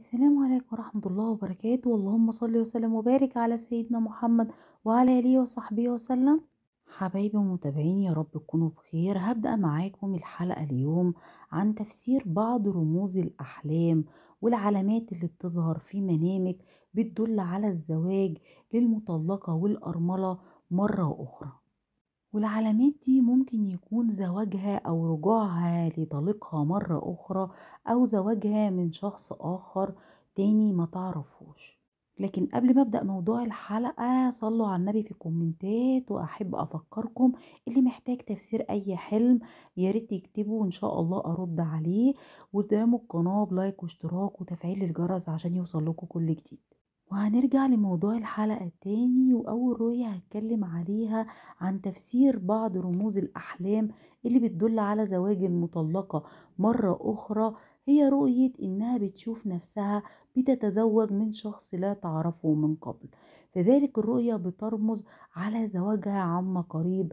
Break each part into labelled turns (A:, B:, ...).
A: السلام عليكم ورحمة الله وبركاته اللهم صل وسلم وبارك على سيدنا محمد وعلى آله وصحبه وسلم حبايبي المتابعين يا رب تكونوا بخير هبدأ معاكم الحلقة اليوم عن تفسير بعض رموز الأحلام والعلامات اللي بتظهر في منامك بتدل على الزواج للمطلقة والأرملة مرة أخرى والعلامات دي ممكن يكون زواجها أو رجوعها لطليقها مرة أخرى أو زواجها من شخص آخر تاني ما تعرفوش لكن قبل ما ابدا موضوع الحلقه صلوا على النبي في الكومنتات واحب افكركم اللي محتاج تفسير اي حلم يا ريت تكتبوا وان شاء الله ارد عليه وتدعموا القناه بلايك واشتراك وتفعيل الجرس عشان يوصل لكم كل جديد وهنرجع لموضوع الحلقة تاني وأول رؤية هتكلم عليها عن تفسير بعض رموز الأحلام اللي بتدل على زواج المطلقة مرة أخرى هي رؤية إنها بتشوف نفسها بتتزوج من شخص لا تعرفه من قبل فذلك الرؤية بترمز على زواجها عما قريب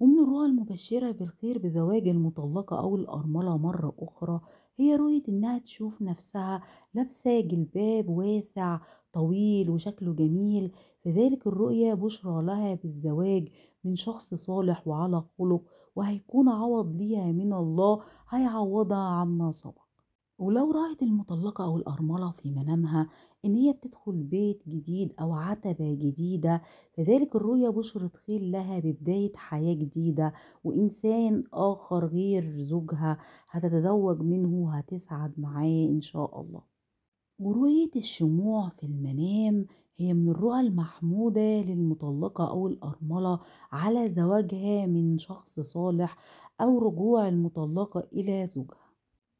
A: ومن الرؤى المبشرة بالخير بزواج المطلقة أو الأرملة مرة أخرى هي رؤية إنها تشوف نفسها لابسة جلباب واسع طويل وشكله جميل فذلك الرؤية بشرى لها بالزواج من شخص صالح وعلى خلق وهيكون عوض ليها من الله هيعوضها عما صبر ولو رأت المطلقة أو الأرملة في منامها إن هي بتدخل بيت جديد أو عتبة جديدة فذلك الرؤيا بشرة خير لها ببداية حياة جديدة وإنسان آخر غير زوجها هتتزوج منه هتسعد معاه إن شاء الله ورؤية الشموع في المنام هي من الرؤى المحمودة للمطلقة أو الأرملة على زواجها من شخص صالح أو رجوع المطلقة إلى زوجها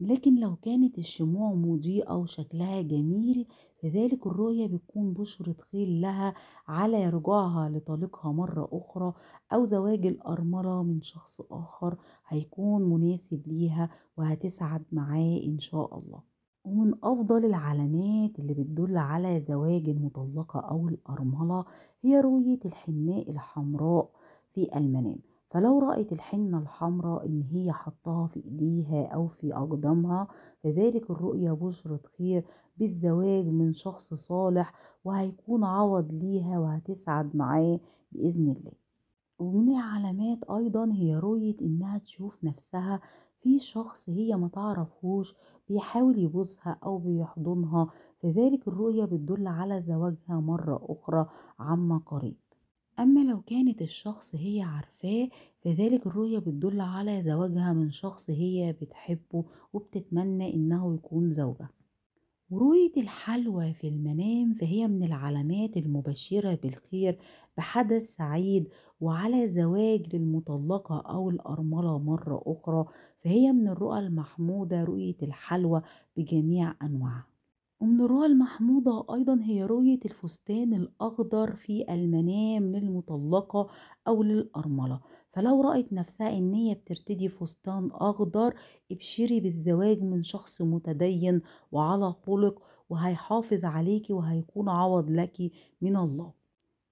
A: لكن لو كانت الشموع مضيئة وشكلها جميل فذلك الرؤية بتكون بشرة خيل لها على رجوعها لطالقها مرة أخرى أو زواج الأرملة من شخص آخر هيكون مناسب ليها وهتسعد معاه إن شاء الله ومن أفضل العلامات اللي بتدل على زواج المطلقة أو الأرملة هي رؤية الحناء الحمراء في المنام فلو رأت الحنة الحمراء إن هي حطها في إيديها أو في أقدامها فذلك الرؤية بشرة خير بالزواج من شخص صالح وهيكون عوض ليها وهتسعد معاه بإذن الله ومن العلامات أيضا هي رؤية إنها تشوف نفسها في شخص هي ما تعرفهوش بيحاول يبوسها او بيحضنها فذلك الرؤية بتدل على زواجها مرة اخرى عما قريب أما لو كانت الشخص هي عارفاه فذلك الرؤية بتدل على زواجها من شخص هي بتحبه وبتتمنى إنه يكون زوجها ورؤية الحلوى في المنام فهي من العلامات المبشرة بالخير بحدث سعيد وعلى زواج للمطلقة أو الأرملة مرة أخرى فهي من الرؤى المحمودة رؤية الحلوى بجميع أنواعها ومن الرؤى المحمودة أيضا هي رؤية الفستان الأخضر في المنام للمطلقة أو للأرملة فلو رأت نفسها إن هي بترتدي فستان أخضر ابشري بالزواج من شخص متدين وعلى خلق وهيحافظ عليكي وهيكون عوض لك من الله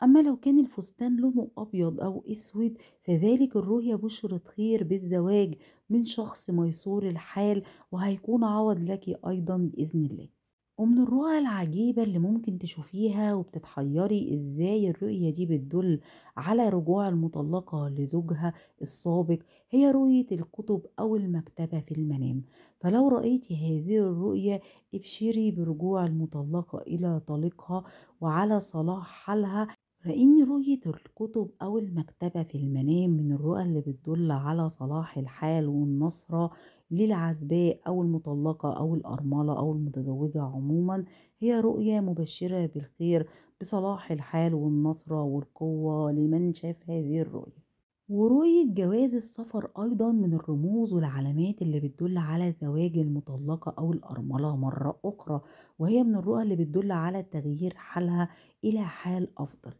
A: أما لو كان الفستان لونه أبيض أو أسود فذلك الرؤية بشرة خير بالزواج من شخص ميسور الحال وهيكون عوض لك أيضا بإذن الله ومن الرؤى العجيبة اللي ممكن تشوفيها وبتتحيري ازاي الرؤية دي بتدل على رجوع المطلقة لزوجها السابق هي رؤية الكتب أو المكتبة في المنام فلو رأيتي هذه الرؤية ابشري برجوع المطلقة إلى طليقها وعلى صلاح حالها لأن رؤية الكتب أو المكتبة في المنام من الرؤى اللي بتدل على صلاح الحال والنصرة للعزباء أو المطلقة أو الأرملة أو المتزوجة عموما هي رؤية مبشرة بالخير بصلاح الحال والنصرة والقوة لمن شاف هذه الرؤية ورؤية جواز السفر أيضا من الرموز والعلامات اللي بتدل على زواج المطلقة أو الأرملة مرة أخرى وهي من الرؤى اللي بتدل على تغيير حالها إلى حال أفضل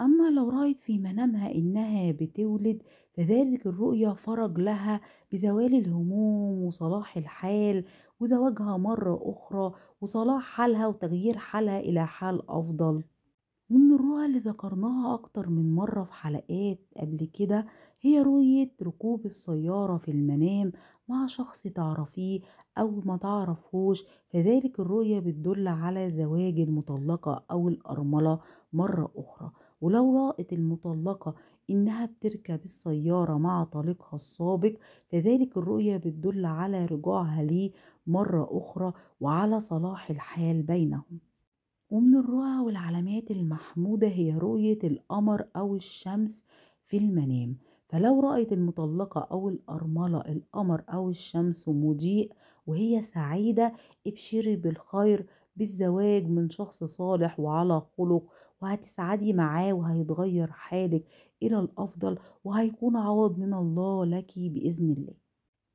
A: أما لو رأيت في منامها إنها بتولد فذلك الرؤيا فرج لها بزوال الهموم وصلاح الحال وزواجها مرة أخرى وصلاح حالها وتغيير حالها إلى حال أفضل ومن الرؤى اللي ذكرناها أكتر من مرة في حلقات قبل كده هي رؤية ركوب السيارة في المنام مع شخص تعرفيه أو ما تعرفهوش فذلك الرؤية بتدل على زواج المطلقة أو الأرملة مرة أخرى ولو رأت المطلقة إنها بتركب السيارة مع طليقها السابق فذلك الرؤية بتدل على رجوعها ليه مرة أخرى وعلى صلاح الحال بينهم ومن الرؤى والعلامات المحمودة هي رؤية القمر أو الشمس في المنام فلو رأت المطلقة أو الأرملة القمر أو الشمس مضيء وهي سعيدة ابشري بالخير بالزواج من شخص صالح وعلى خلق وهتسعدي معاه وهيتغير حالك إلى الأفضل وهيكون عوض من الله لك بإذن الله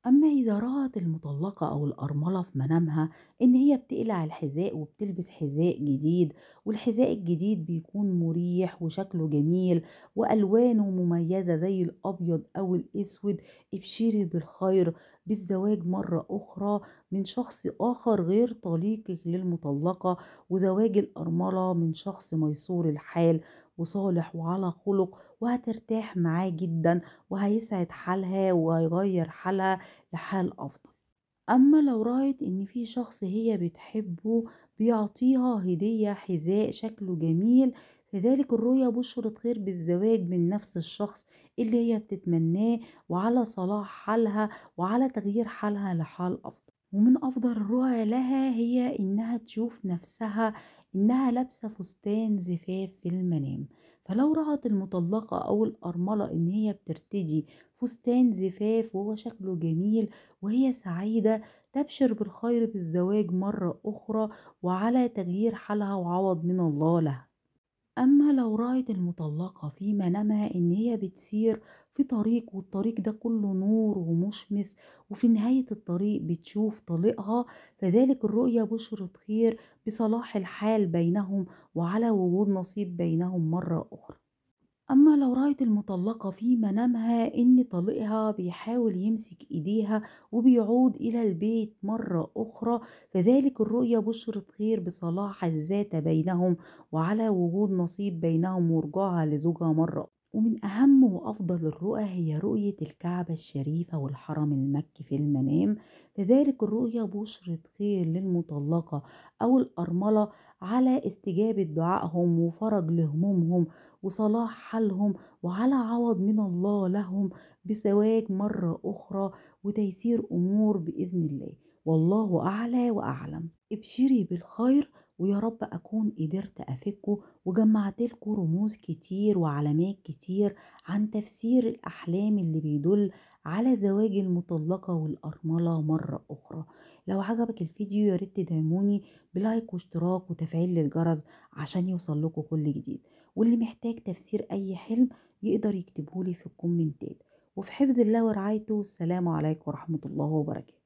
A: أما إذا رأت المطلقة أو الأرملة في منامها إن هي بتقلع الحذاء وبتلبس حذاء جديد والحذاء الجديد بيكون مريح وشكله جميل وألوانه مميزة زي الأبيض أو الأسود ابشري بالخير بالزواج مرة أخرى من شخص آخر غير طليقك للمطلقة وزواج الأرملة من شخص ميسور الحال وصالح وعلى خلق وهترتاح معاه جدا وهيسعد حالها وهيغير حالها لحال افضل اما لو رايت ان في شخص هي بتحبه بيعطيها هدية حذاء شكله جميل لذلك الرؤيا بشرت خير بالزواج من نفس الشخص اللي هي بتتمناه وعلى صلاح حالها وعلى تغيير حالها لحال افضل ومن أفضل الرؤى لها هي إنها تشوف نفسها إنها لابسة فستان زفاف في المنام فلو رأت المطلقة أو الأرملة إن هي بترتدي فستان زفاف وهو شكله جميل وهي سعيدة تبشر بالخير بالزواج مرة أخرى وعلى تغيير حالها وعوض من الله لها أما لو رأت المطلقة في منامها إن هي بتسير في طريق والطريق ده كله نور ومشمس وفي نهاية الطريق بتشوف طليقها فذلك الرؤية بشرة خير بصلاح الحال بينهم وعلى وجود نصيب بينهم مرة أخرى أما لو رأيت المطلقة في منامها إن طليقها بيحاول يمسك إيديها وبيعود إلى البيت مرة أخرى فذلك الرؤية بشرة خير بصلاح الذات بينهم وعلى وجود نصيب بينهم ورجوعها لزوجها مرة أخرى ومن أهم وأفضل الرؤى هي رؤية الكعبة الشريفة والحرم المكي في المنام فذلك الرؤية بشرة خير للمطلقة أو الأرملة على استجابة دعائهم وفرج لهمومهم وصلاح حالهم وعلى عوض من الله لهم بزواج مرة أخرى وتيسير أمور بإذن الله والله أعلى وأعلم ابشري بالخير ويا رب أكون قدرت أفكه وجمعت لكم رموز كتير وعلامات كتير عن تفسير الأحلام اللي بيدل على زواج المطلقة والأرملة مرة أخرى لو عجبك الفيديو يا ريت تدعموني بلايك واشتراك وتفعيل للجرس عشان يوصل لكم كل جديد واللي محتاج تفسير أي حلم يقدر يكتبهولي في الكومنتات وفي حفظ الله ورعايته والسلام عليكم ورحمة الله وبركاته